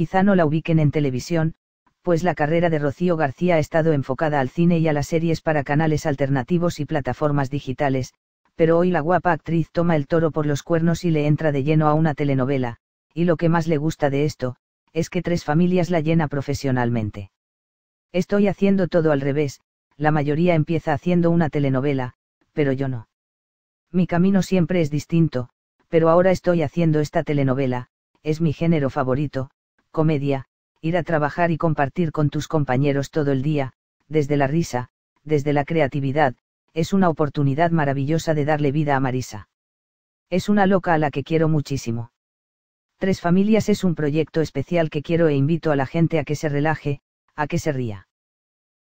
quizá no la ubiquen en televisión, pues la carrera de Rocío García ha estado enfocada al cine y a las series para canales alternativos y plataformas digitales, pero hoy la guapa actriz toma el toro por los cuernos y le entra de lleno a una telenovela, y lo que más le gusta de esto, es que tres familias la llena profesionalmente. Estoy haciendo todo al revés, la mayoría empieza haciendo una telenovela, pero yo no. Mi camino siempre es distinto, pero ahora estoy haciendo esta telenovela, es mi género favorito, comedia, ir a trabajar y compartir con tus compañeros todo el día, desde la risa, desde la creatividad, es una oportunidad maravillosa de darle vida a Marisa. Es una loca a la que quiero muchísimo. Tres Familias es un proyecto especial que quiero e invito a la gente a que se relaje, a que se ría.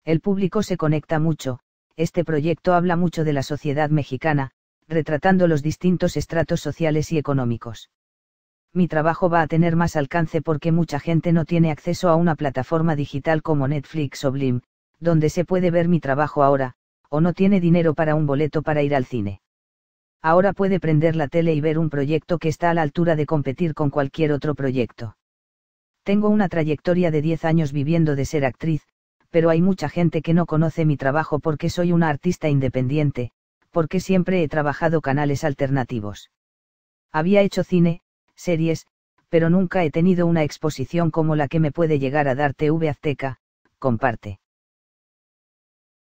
El público se conecta mucho, este proyecto habla mucho de la sociedad mexicana, retratando los distintos estratos sociales y económicos mi trabajo va a tener más alcance porque mucha gente no tiene acceso a una plataforma digital como Netflix o Blim, donde se puede ver mi trabajo ahora, o no tiene dinero para un boleto para ir al cine. Ahora puede prender la tele y ver un proyecto que está a la altura de competir con cualquier otro proyecto. Tengo una trayectoria de 10 años viviendo de ser actriz, pero hay mucha gente que no conoce mi trabajo porque soy una artista independiente, porque siempre he trabajado canales alternativos. Había hecho cine, series, pero nunca he tenido una exposición como la que me puede llegar a dar TV Azteca, comparte.